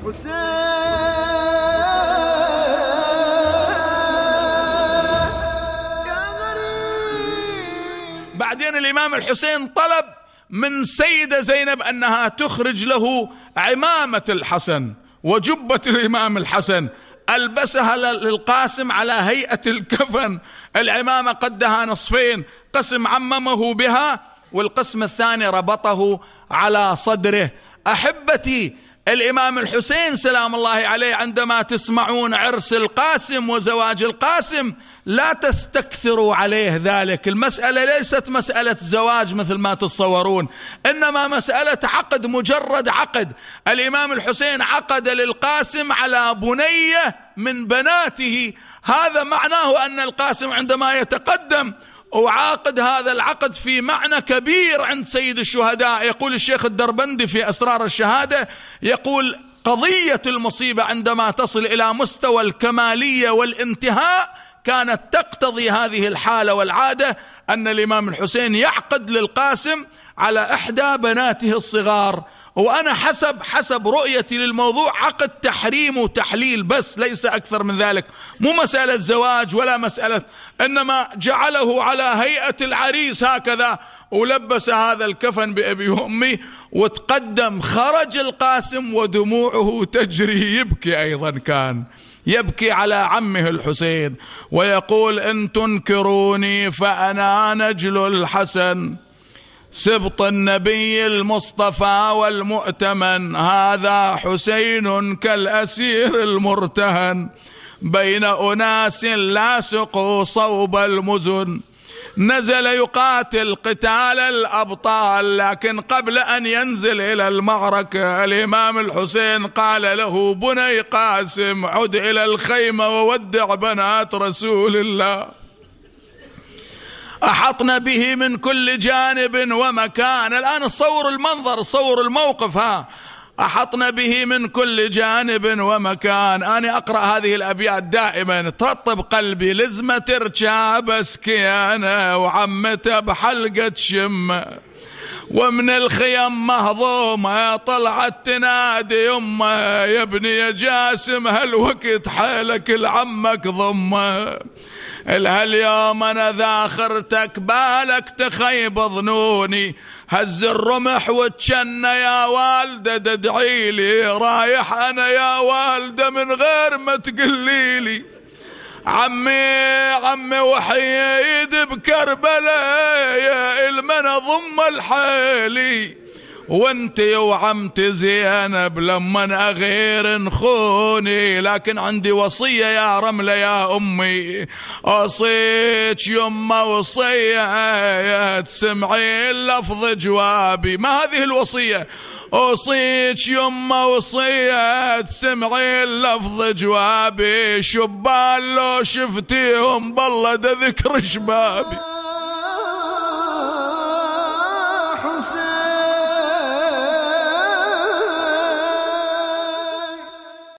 بعدين الإمام الحسين طلب من سيدة زينب أنها تخرج له عمامة الحسن وجبة الإمام الحسن ألبسها للقاسم على هيئة الكفن العمامة قدها نصفين قسم عممه بها والقسم الثاني ربطه على صدره أحبتي الامام الحسين سلام الله عليه عندما تسمعون عرس القاسم وزواج القاسم لا تستكثروا عليه ذلك، المساله ليست مساله زواج مثل ما تتصورون، انما مساله عقد مجرد عقد، الامام الحسين عقد للقاسم على بنيه من بناته، هذا معناه ان القاسم عندما يتقدم وعاقد هذا العقد في معنى كبير عند سيد الشهداء يقول الشيخ الدربندي في أسرار الشهادة يقول قضية المصيبة عندما تصل إلى مستوى الكمالية والانتهاء كانت تقتضي هذه الحالة والعادة أن الإمام الحسين يعقد للقاسم على إحدى بناته الصغار وأنا حسب حسب رؤيتي للموضوع عقد تحريم وتحليل بس ليس أكثر من ذلك مو مسألة زواج ولا مسألة إنما جعله على هيئة العريس هكذا ولبس هذا الكفن بأبي وأمي وتقدم خرج القاسم ودموعه تجري يبكي أيضا كان يبكي على عمه الحسين ويقول إن تنكروني فأنا نجل الحسن سبط النبي المصطفى والمؤتمن هذا حسين كالاسير المرتهن بين اناس لاسقوا صوب المزن نزل يقاتل قتال الابطال لكن قبل ان ينزل الى المعركه الامام الحسين قال له بني قاسم عد الى الخيمه وودع بنات رسول الله أحطنا به من كل جانب ومكان الآن تصور المنظر تصور الموقف ها أحطنا به من كل جانب ومكان أنا أقرأ هذه الأبيات دائما ترطب قلبي لزمة رجاب سكيانة وعمته بحلقة شمه ومن الخيم مهضومة طلعت تنادي يمه يا ابني يا جاسم هالوقت حالك لعمك ضمه الهاليوم انا ذاخرتك بالك تخيب ظنوني هز الرمح وتشنى يا والده تدعي لي رايح انا يا والده من غير ما تقلي لي عمي عمي وحيد بكربلاء المنى ضم الحالي وانت وعمتي زينب لما اغير نخوني لكن عندي وصية يا رملة يا امي اصيت يما وصية تسمعي اللفظ جوابي ما هذه الوصية اصيت يما وصية تسمعي اللفظ جوابي شبال لو شفتيهم بالله ذكر شبابي